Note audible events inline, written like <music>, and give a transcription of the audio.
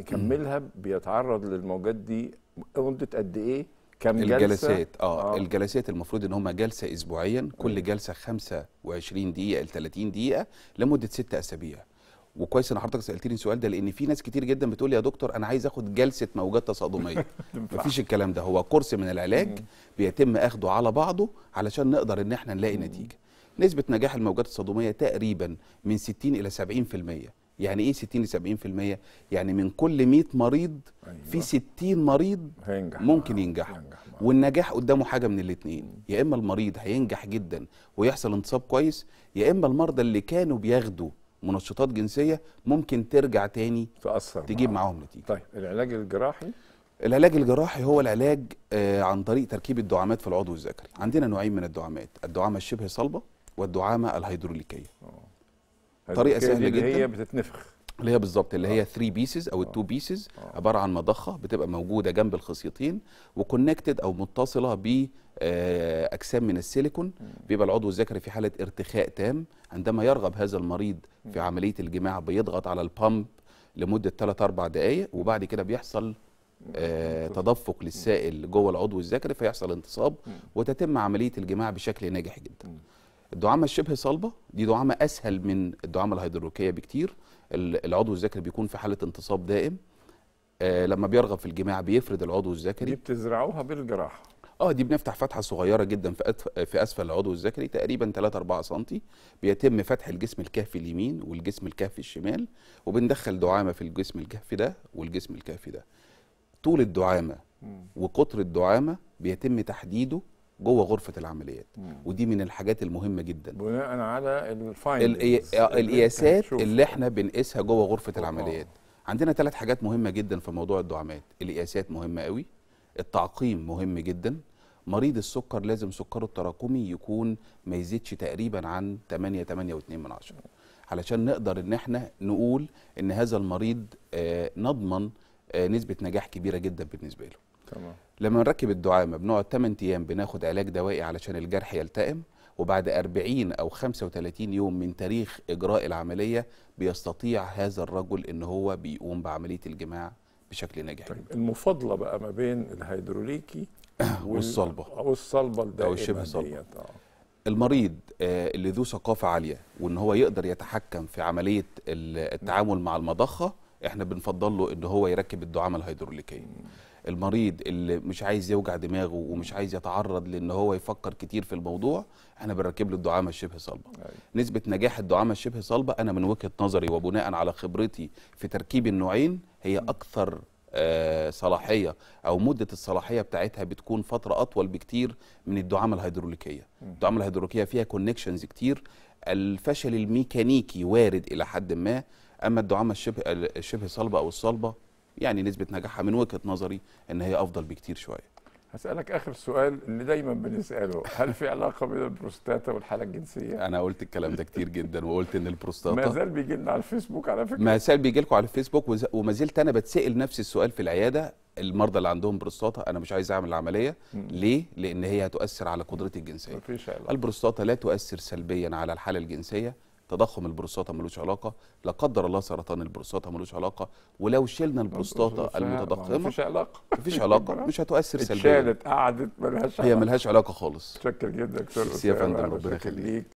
يكملها بيتعرض للموجات دي مده قد ايه كم جلسه الجلسات اه, آه. الجلسات المفروض ان هم جلسه اسبوعيا كل جلسه 25 دقيقه ل 30 دقيقه لمده 6 اسابيع وكويس ان حضرتك سالتني السؤال ده لان في ناس كتير جدا بتقول لي يا دكتور انا عايز اخد جلسه موجات تصادميه <laughs> مفيش الكلام ده هو كورس من العلاج بيتم اخده على بعضه علشان نقدر ان احنا نلاقي نتيجه نسبه نجاح الموجات التصادميه تقريبا من 60 الى 70% يعني ايه 60 ل 70% يعني من كل 100 مريض أيوة. في 60 مريض هينجح ممكن ينجح, والنجاح قدامه حاجه من الاثنين يا اما المريض هينجح جدا ويحصل انتصاب كويس يا اما المرضى اللي كانوا بياخدوا منشطات جنسيه ممكن ترجع تاني تأثر تجيب معاهم, معاهم نتيجه طيب العلاج الجراحي العلاج الجراحي هو العلاج آه عن طريق تركيب الدعامات في العضو الذكري عندنا نوعين من الدعامات الدعامه الشبه صلبه والدعامه الهيدروليكيه أوه. طريقه سهله جدا اللي هي بتتنفخ اللي هي بالظبط اللي هي 3 آه. بيسز او 2 آه. بيسز آه. عباره عن مضخه بتبقى موجوده جنب الخصيتين وكونكتد او متصله ب اجسام من السيليكون بيبقى العضو الذكري في حاله ارتخاء تام عندما يرغب هذا المريض في عمليه الجماع بيضغط على البامب لمده 3 4 دقائق وبعد كده بيحصل تدفق للسائل جوه العضو الذكري فيحصل انتصاب وتتم عمليه الجماع بشكل ناجح جدا الدعامه الشبه صلبه دي دعامه اسهل من الدعامه الهيدروكيه بكتير العضو الذكري بيكون في حاله انتصاب دائم آه لما بيرغب في الجماع بيفرد العضو الذكري دي بتزرعوها بالجراحه اه دي بنفتح فتحه صغيره جدا في أتف... في اسفل العضو الذكري تقريبا 3 4 سم بيتم فتح الجسم الكهفي اليمين والجسم الكهفي الشمال وبندخل دعامه في الجسم الكهفي ده والجسم الكهفي ده طول الدعامه وقطر الدعامه بيتم تحديده جوه غرفه العمليات مم. ودي من الحاجات المهمه جدا بناء على القياسات اللي احنا بنقيسها جوه غرفه أوه. العمليات عندنا ثلاث حاجات مهمه جدا في موضوع الدعامات القياسات مهمه قوي التعقيم مهم جدا مريض السكر لازم سكره التراكمي يكون ما يزيدش تقريبا عن 8 8.2 من عشرة علشان نقدر ان احنا نقول ان هذا المريض آه نضمن آه نسبه نجاح كبيره جدا بالنسبه له تمام لما نركب الدعامه بنقعد 8 ايام بناخد علاج دوائي علشان الجرح يلتئم وبعد 40 او 35 يوم من تاريخ اجراء العمليه بيستطيع هذا الرجل ان هو بيقوم بعمليه الجماع بشكل ناجح طيب المفاضله بقى ما بين الهيدروليكي <clears throat> والصلبه او الصلبه الدائمه او الشبه صلبه آه. المريض آه، اللي ذو ثقافه عاليه وان هو يقدر يتحكم في عمليه نعم. التعامل مع المضخه احنا بنفضل له ان هو يركب الدعامه الهيدروليكيه المريض اللي مش عايز يوجع دماغه ومش عايز يتعرض لان هو يفكر كتير في الموضوع احنا بنركب له الدعامه الشبه صلبه أيوة. نسبه نجاح الدعامه الشبه صلبه انا من وجهه نظري وبناء على خبرتي في تركيب النوعين هي اكثر آه، صلاحيه او مده الصلاحيه بتاعتها بتكون فتره اطول بكتير من الدعامه الهيدروليكيه الدعامه الهيدروليكيه فيها كونكشنز كتير الفشل الميكانيكي وارد الى حد ما اما الدعامه الشبه الشبه صلبه او الصلبه يعني نسبه نجاحها من وجهه نظري ان هي افضل بكتير شويه هسألك آخر سؤال اللي دايما بنسأله هل في علاقة بين البروستاتا والحالة الجنسية؟ أنا قلت الكلام ده كتير جدا وقلت إن البروستاتا ما زال بيجي لنا على الفيسبوك على فكرة ما زال بيجي لكم على الفيسبوك وز... وما زلت أنا بتسأل نفس السؤال في العيادة المرضى اللي عندهم بروستاتا أنا مش عايز أعمل العملية ليه؟ لأن هي هتؤثر على قدرتي الجنسية مفيش علاقة البروستاتا لا تؤثر سلبيا على الحالة الجنسية تضخم البروستاتا ملوش علاقه لا قدر الله سرطان البروستاتا ملوش علاقه ولو شلنا البروستاتا المتضخمه مفيش علاقه مفيش علاقه <laughs> مش هتؤثر سلبيا اتشالت قعدت ملهاش علاقه هي ملهاش علاقه خالص شكرا جدا دكتور سيف يا فندم ربنا يخليك